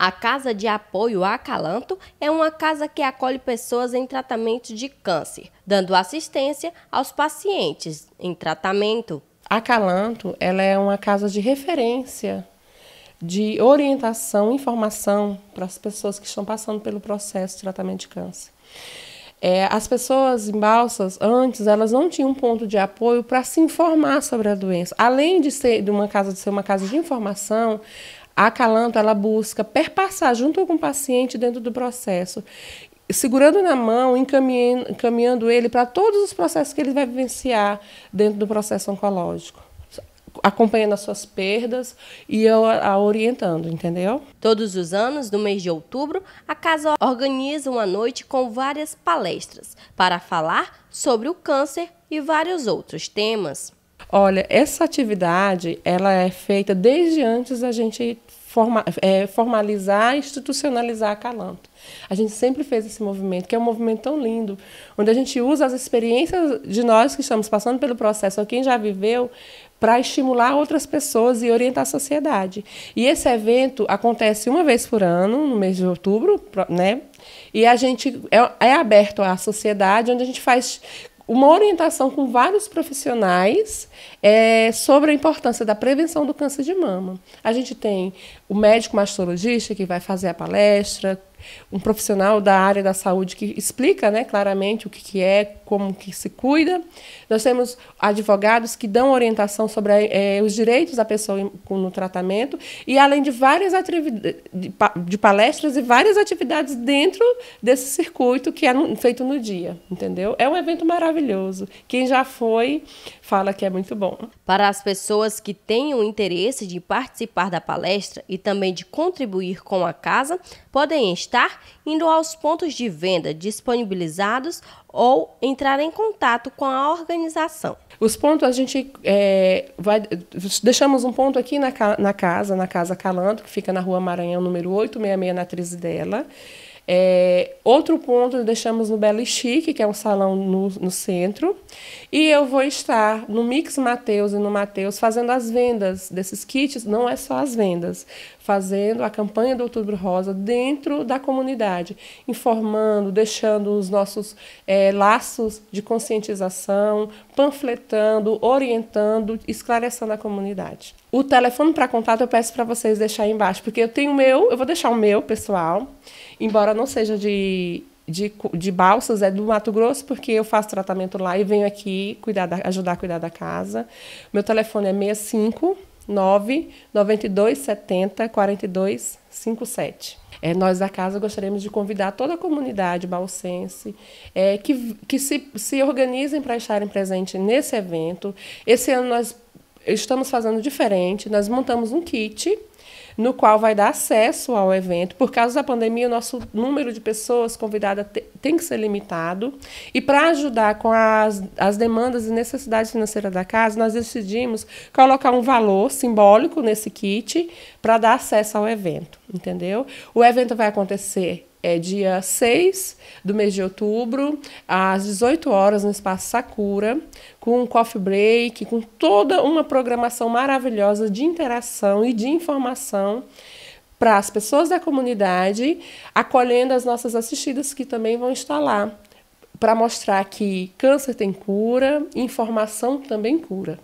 A Casa de Apoio Acalanto é uma casa que acolhe pessoas em tratamento de câncer, dando assistência aos pacientes em tratamento. Acalanto, ela é uma casa de referência, de orientação, informação para as pessoas que estão passando pelo processo de tratamento de câncer. É, as pessoas em Balsas, antes, elas não tinham um ponto de apoio para se informar sobre a doença. Além de ser de uma casa de ser uma casa de informação, a Acalanto ela busca perpassar junto com o paciente dentro do processo, segurando na mão, encaminhando, encaminhando ele para todos os processos que ele vai vivenciar dentro do processo oncológico acompanhando as suas perdas e a, orientando, entendeu? Todos os anos, no mês de outubro, a casa organiza uma noite com várias palestras para falar sobre o câncer e vários outros temas. Olha, essa atividade ela é feita desde antes da gente forma, é, formalizar e institucionalizar a Calanto. A gente sempre fez esse movimento, que é um movimento tão lindo, onde a gente usa as experiências de nós que estamos passando pelo processo, ou quem já viveu, para estimular outras pessoas e orientar a sociedade. E esse evento acontece uma vez por ano, no mês de outubro, né? E a gente é, é aberto à sociedade, onde a gente faz uma orientação com vários profissionais é, sobre a importância da prevenção do câncer de mama. A gente tem o médico mastologista que vai fazer a palestra, um profissional da área da saúde que explica né, claramente o que, que é, como que se cuida. Nós temos advogados que dão orientação sobre é, os direitos da pessoa em, no tratamento e além de várias de, palestras e várias atividades dentro desse circuito que é no, feito no dia, entendeu? É um evento maravilhoso. Quem já foi fala que é muito bom. Para as pessoas que tenham interesse de participar da palestra e também de contribuir com a casa, podem estar estar indo aos pontos de venda disponibilizados ou entrar em contato com a organização. Os pontos a gente é, vai deixamos um ponto aqui na, na casa, na casa Calanto, que fica na Rua Maranhão número 866 na atriz dela. É, outro ponto deixamos no Belo Chique, que é um salão no, no centro. E eu vou estar no Mix Mateus e no Mateus fazendo as vendas desses kits, não é só as vendas, fazendo a campanha do Outubro Rosa dentro da comunidade, informando, deixando os nossos é, laços de conscientização, panfletando, orientando, esclarecendo a comunidade. O telefone para contato eu peço para vocês deixarem embaixo, porque eu tenho o meu, eu vou deixar o meu pessoal, embora não seja de, de, de Balsas, é do Mato Grosso, porque eu faço tratamento lá e venho aqui cuidar da, ajudar a cuidar da casa. Meu telefone é 65 9 4257. É, nós da casa gostaríamos de convidar toda a comunidade balsense é, que, que se, se organizem para estarem presentes nesse evento. Esse ano nós estamos fazendo diferente, nós montamos um kit no qual vai dar acesso ao evento. Por causa da pandemia, o nosso número de pessoas convidadas te, tem que ser limitado. E para ajudar com as, as demandas e necessidades financeiras da casa, nós decidimos colocar um valor simbólico nesse kit para dar acesso ao evento, entendeu? O evento vai acontecer é dia 6 do mês de outubro, às 18 horas no Espaço Sakura, com um coffee break, com toda uma programação maravilhosa de interação e de informação para as pessoas da comunidade, acolhendo as nossas assistidas que também vão estar lá, para mostrar que câncer tem cura, informação também cura.